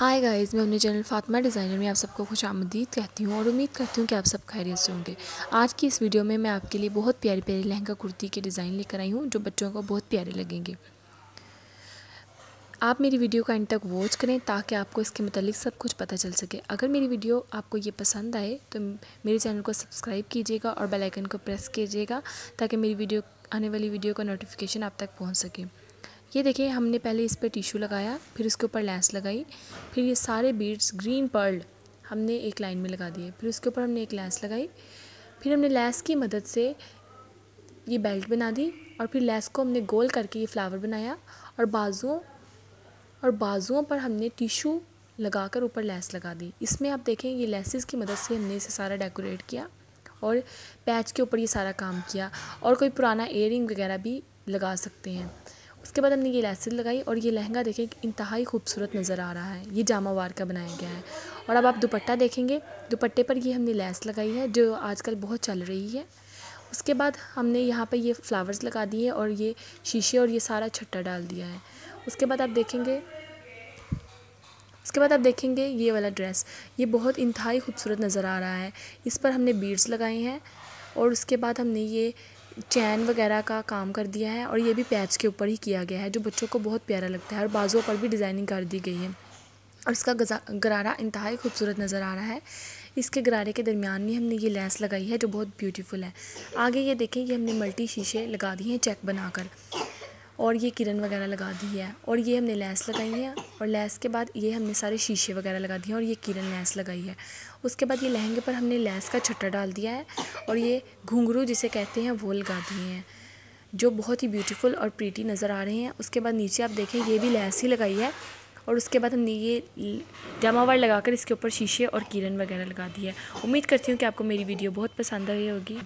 hi guys मैं अपने channel Fatima designer में आप सबको खुश आमदीद कहती हूँ और उम्मीद करती हूँ कि आप सब खैरियत से होंगे आज की इस वीडियो में मैं आपके लिए बहुत प्यारे प्यारे लहंगा कुर्ती के डिज़ाइन लेकर आई हूँ जो बच्चों को बहुत प्यारे लगेंगे आप मेरी वीडियो का एंड तक वॉच करें ताकि आपको इसके मतलब सब कुछ पता चल सके अगर मेरी वीडियो आपको ये पसंद आए तो मेरे चैनल को सब्सक्राइब कीजिएगा और बेलाइकन को प्रेस कीजिएगा ताकि मेरी वीडियो आने वाली वीडियो का नोटिफिकेशन आप तक पहुँच सके ये देखिए हमने पहले इस पर टिश्यू लगाया फिर इसके ऊपर लैस लगाई फिर ये सारे बीड्स ग्रीन पर्ल हमने एक लाइन में लगा दिए फिर उसके ऊपर हमने एक लैस लगाई फिर हमने लैस की मदद से ये बेल्ट बना दी और फिर लैस को हमने गोल करके ये फ्लावर बनाया और बाजुओं और बाजुओं पर हमने टिशू लगाकर ऊपर लैस लगा दी इसमें आप देखें ये लेसेस की मदद से हमने इसे सारा डेकोरेट किया और पैच के ऊपर ये सारा काम किया और कोई पुराना एयरिंग वगैरह भी लगा सकते हैं उसके बाद हमने ये लहसिन लगाई और ये लहंगा देखें इंतहाई खूबसूरत नज़र आ रहा है ये जामावार का बनाया गया है और अब आप दुपट्टा देखेंगे दुपट्टे पर ये हमने लैस लगाई है जो आजकल बहुत चल रही है उसके बाद हमने यहाँ पर ये फ्लावर्स लगा दिए और ये शीशे और ये सारा छट्टा डाल दिया है उसके बाद आप देखेंगे उसके बाद आप देखेंगे ये वाला ड्रेस ये बहुत इंतहाई खूबसूरत नज़र आ रहा है इस पर हमने बीड्स लगाए हैं और उसके बाद हमने ये चैन वगैरह का काम कर दिया है और ये भी पैच के ऊपर ही किया गया है जो बच्चों को बहुत प्यारा लगता है और बाजुओं पर भी डिज़ाइनिंग कर दी गई है और इसका गरारा इंतहा खूबसूरत नज़र आ रहा है इसके गरारे के दरमियान में हमने ये लेस लगाई है जो बहुत ब्यूटीफुल है आगे ये देखें ये हमने मल्टी शीशे लगा दिए हैं चेक बनाकर और ये किरण वगैरह लगा दी है और ये हमने लैस लगाई है और लैस के बाद ये हमने सारे शीशे वगैरह लगा दिए हैं और ये किरण लैस लगाई है उसके बाद ये लहंगे पर हमने लैस का छट्टा डाल दिया है और ये घुंघरू जिसे कहते हैं वो लगा दिए हैं जो बहुत ही ब्यूटीफुल और प्रीटी नज़र आ रहे हैं उसके बाद नीचे आप देखें ये भी लैस ही लगाई है और उसके बाद हमने ये जमावर लगाकर इसके ऊपर शीशे और किरण वगैरह लगा दी है उम्मीद करती हूँ कि आपको मेरी वीडियो बहुत पसंद आई होगी